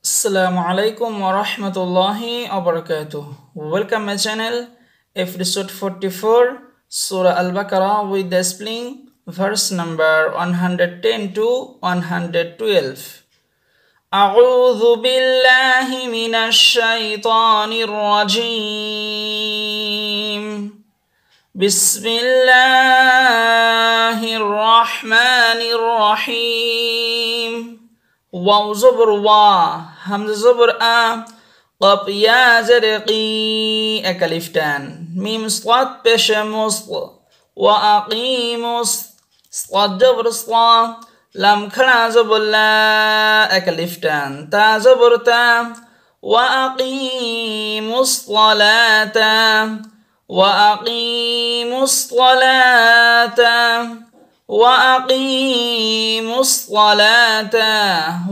السلام عليكم wa rahmatullahi wa barakatuh. Welcome my channel episode 44 Surah Al-Baqarah with displaying verse number 110 to 112. أعوذ بالله من الشيطان الرجيم بسم الله الرحمن الرحيم واو زبر وا همزة زبر آ قب يا زرقي أكلفتان ميم صلات بش مصل وأقيم صلات دبر صلا لم كنا زبر لا أكلفتان تا زبر تا وأقيم الصلاة وأقيم الصلاة وَأَقِيمُ الصلاة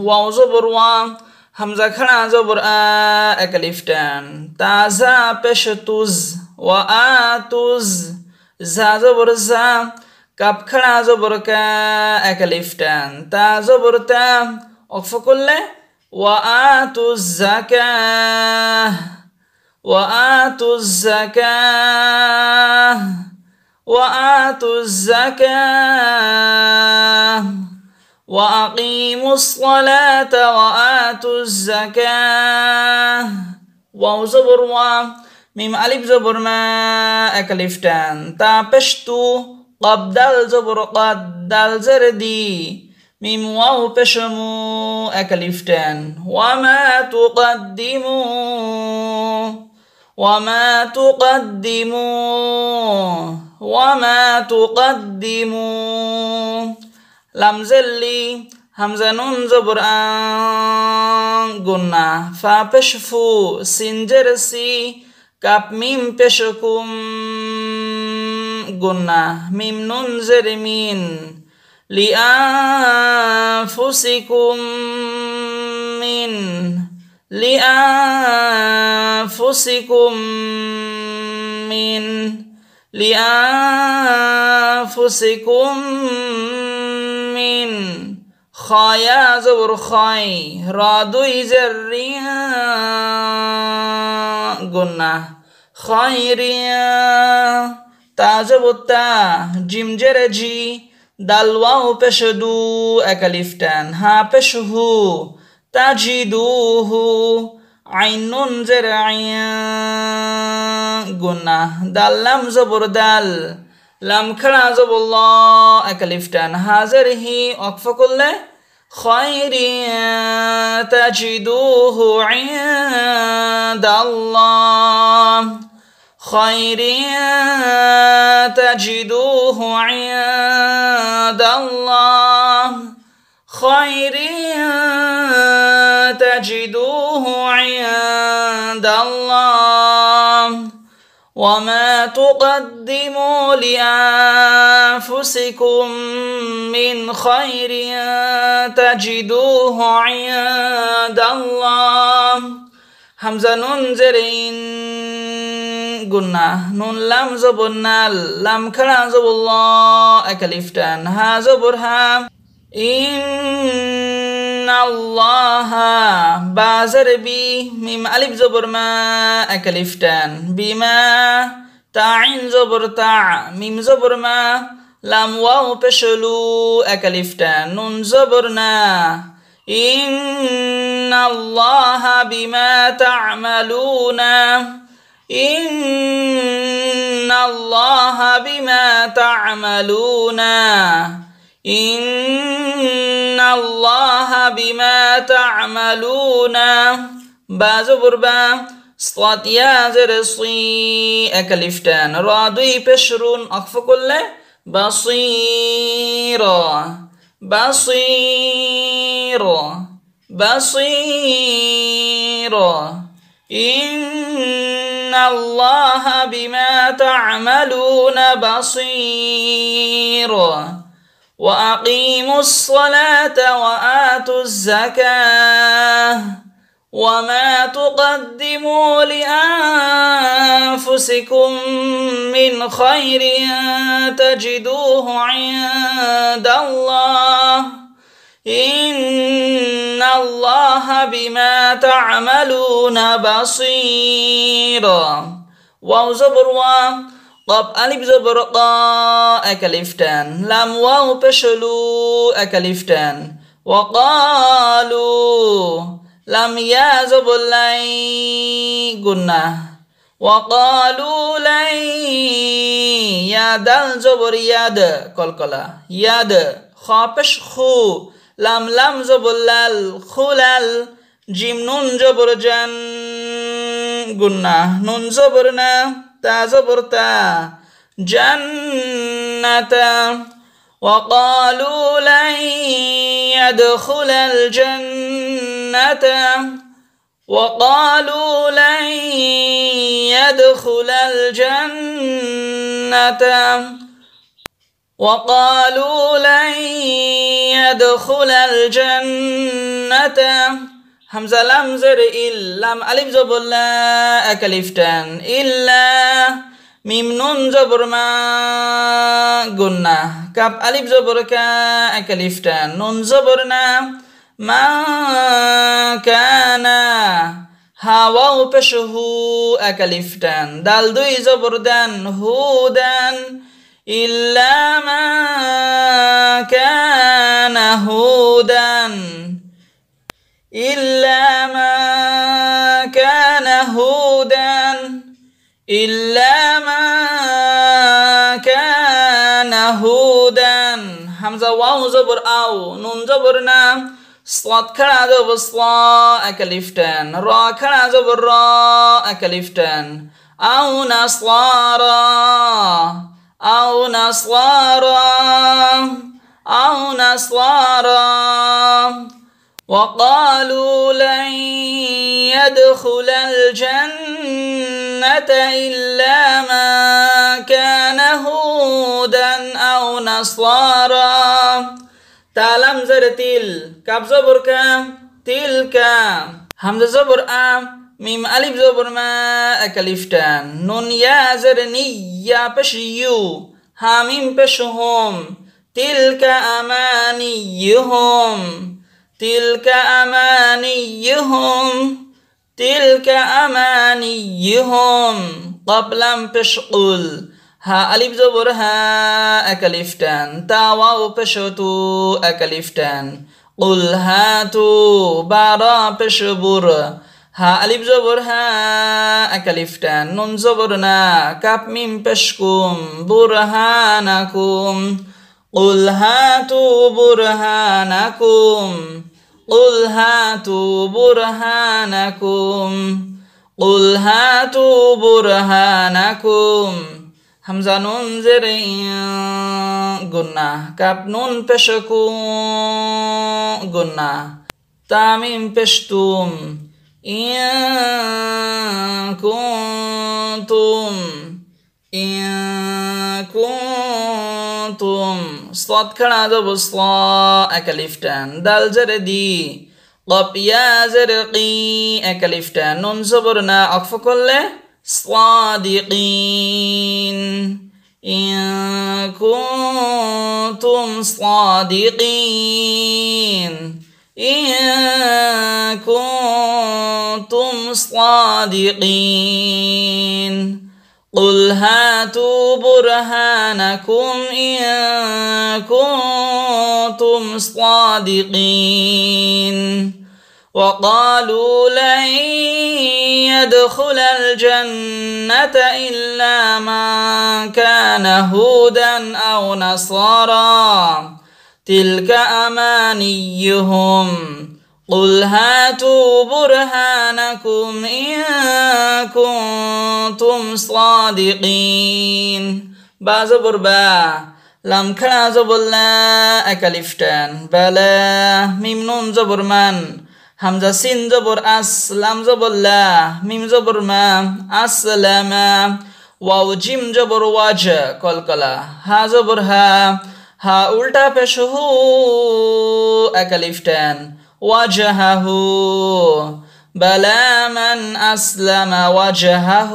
واو زبر وا همزة خنا زبر آ أكلفتان تازا بشتوز وآتوز زا زبر زا كاب خنا زبر كا أكلفتان تا زبر تا أقف كل وآتوا الزكاة وآتوا الزكاة وآتوا الزكاة وأقيموا الصلاة وآتوا الزكاة واو زبر وا ميم ألف زبر ما أكلفتان تا بشتو قب زبر قد زردي ميم واو بشمو أكلفتان وما تقدموا وما تقدموا وما تقدموا لمزلي همزه نون زبر ان گنا فا پشفو كاب کپ بشكم قلنا گنا میم نون زرمین لأنفسكم من لأنفسكم من لأنفسكم من خيا زبر خي رادوي زريا قلنا خيريا تازبوتا جيم جرجي دلواو بشدو أكاليفتان ها بشهو تجدوه আইনুন জের গুনাহ দাল লাম জবর দাল লাম খেড়া জবল একালিফটান হাজার হি অক্ফ করলে খয়রি তাজিদুহু আল্লাহ খয়রি তাজিদুহু আল্লাহ খয়রি وما تقدموا لانفسكم من خير تجدوه عند الله همزه نون زرين قلنا نون لم زبنا لم كلا زب الله أكلفتان هذا برهام إن আল্লাহা বাজার বি মিম আলিফ জবর মা এক বিমা তাইন জবর তা মিম জবর মা লাম ওয়াও পেশলু এক আলিফ নুন জবর না إن الله بما الله بما تعملون بازو بربا صوت يا زرصي أكلفتان راضي بشرون أخف كله بصيرا بصيرا بصيرا إن الله بما تعملون بصيرا واقيموا الصلاه واتوا الزكاه وما تقدموا لانفسكم من خير تجدوه عند الله ان الله بما تعملون بصير واو زبر طب ألف زبر طاء كلفتان لم واو بشلو أكلفتان وقالوا لم يا زبر لي قلنا وقالوا لي يا دل زبر ياد كل كلا ياد خابش خو لم لم زبلل خلال جيم نون زبر جن قلنا نون زبرنا حتى زبرتا جنة وقالوا لن يدخل الجنة وقالوا لن يدخل الجنة وقالوا لن يدخل الجنة হামজা লাম ইল্লাম আলিফ জবল্লা এক আলিফ ইল্লা মিম নুন জবর মা গুন্না কাপ আলিফ জবর কা এক আলিফ নুন জবর না মা কানা হাওয়া পেশ হু এক আলিফ দাল দুই জবর দান হু দান ইল্লা মা কানা হুদান ইল্লা ما كان هودا إلا ما كان هودا حمزة واو زبر أو نون زبر نام صاد كلا زبر صلا أكلفتن را كلا زبر را أكلفتن أو نصارى أو نصارى أو نصارى وقالوا لن يدخل الجنة إلا من كان هودا أو نصارا تعلم زر تيل كاب زبر كام تلك حمد زبر أم ميم ألف زبر ما أكلفتان نون يا زر نيا بشيو هاميم بشهم تلك أمانيهم تلك أمانيهم تلك أمانيهم قبلا بشقل ها ألف زبر ها أكلفتان تا واو بشتو أكلفتان قل هاتو بارا بشبر ها ألف زبر ها أكلفتان نون زبرنا كاب ميم بشكم برهانكم قل هاتوا برهانكم قل هاتوا برهانكم قل هاتوا برهانكم হামজা নুন জেরে গুন্না কাপ নুন পেশ গুন্না তামিম পেশতুম ই কুম তুম ই কুম صاد کھڑا زب صا اکلیفتن دل زر دی قب یا زرقی اکلیفتن نون زبرنا عقف کل صادقین إن كنتم صادقين إن كنتم صادقين قل هاتوا برهانكم إن كنتم صادقين وقالوا لن يدخل الجنة إلا من كان هودا أو نصارا تلك أمانيهم قل هاتوا برهانكم إن كنتم صادقين بعض بربا لم كان زبر لا أكلفتان بلا ميم نون زبر من همزة سين زبر أس لم زبر لا ميم زبر ما أسلما واو جيم زبر واجه كلكلا ها زبر ها ها أولتا پشهو أكلفتان وجهه بلى من أسلم وجهه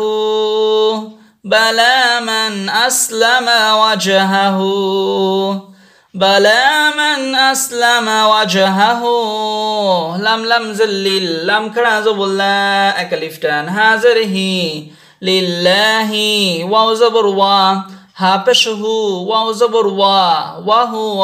بلى من أسلم وجهه بلى من أسلم وجهه لم لم زلل لم كراز بلا أكلفتان هازره لله واو زبر وا ها واو زبر وا وهو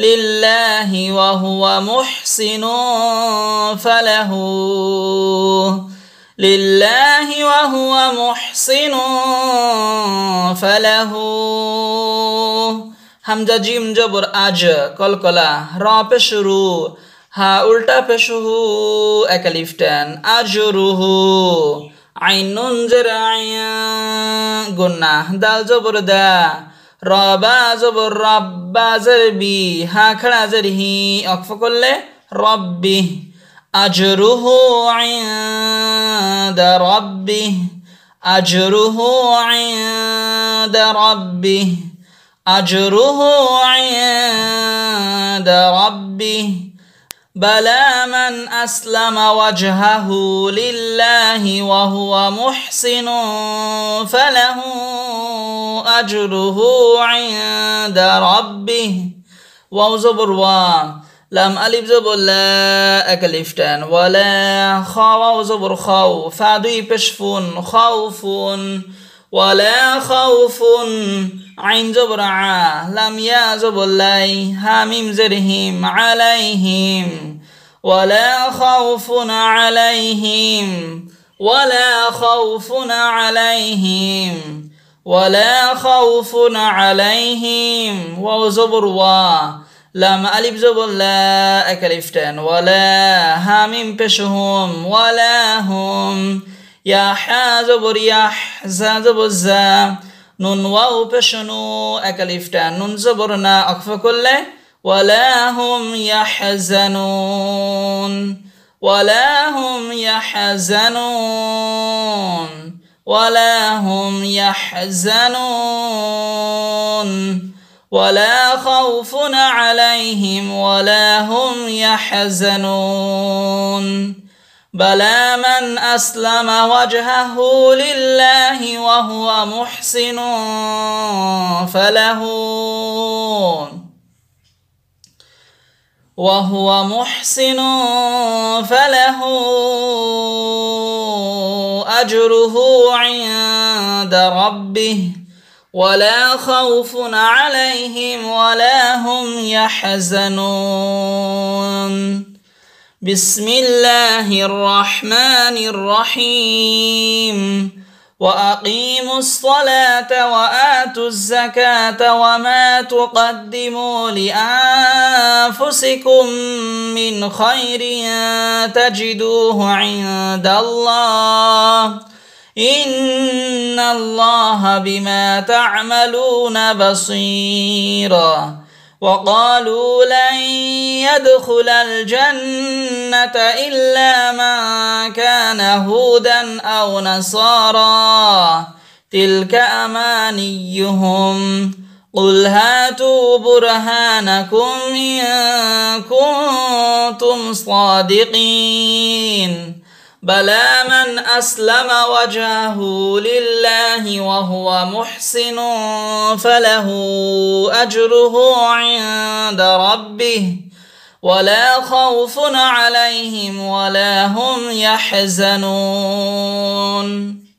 لله وهو محسن فله لله وهو محسن فله হামজা জিম জবর আজ কলকলা র পে শুরু হা উল্টা পে শুহু একালিফ আজ রুহু আইন নুন জের গুন্না দাল জবর দা ربا زب بي زربي ها خلا زرهي ربي أجره عند ربي أجره عند ربي أجره عند ربي بلى من أسلم وجهه لله وهو محسن فله أجره عند ربه واو زبر وان لم ألف زبر لا أكلفتن ولا خا واو زبر خو فعدي بشفون خوفون ولا خوف عين جبر لم يعزب الله حميم زرهم عليهم ولا خوف عليهم ولا خوف عليهم ولا خوف عليهم واو زبر وا لم ألب زبر لا أكلفتان ولا حميم بشهم ولا هم يا حازب يا یا ز نون واو پشنو اکلیفتا نون زبرنا اقف كل ولا هم يحزنون ولا هم يحزنون ولا هم يحزنون ولا خوف عليهم ولا هم يحزنون بلى من أسلم وجهه لله وهو محسن فله وهو محسن فله أجره عند ربه ولا خوف عليهم ولا هم يحزنون بسم الله الرحمن الرحيم واقيموا الصلاه واتوا الزكاه وما تقدموا لانفسكم من خير تجدوه عند الله ان الله بما تعملون بصيرا وقالوا لن يدخل الجنة إلا من كان هودا أو نصارى تلك أمانيهم قل هاتوا برهانكم إن كنتم صادقين بلى من أسلم وجهه لله وهو محسن فله أجره عند ربه ولا خوف عليهم ولا هم يحزنون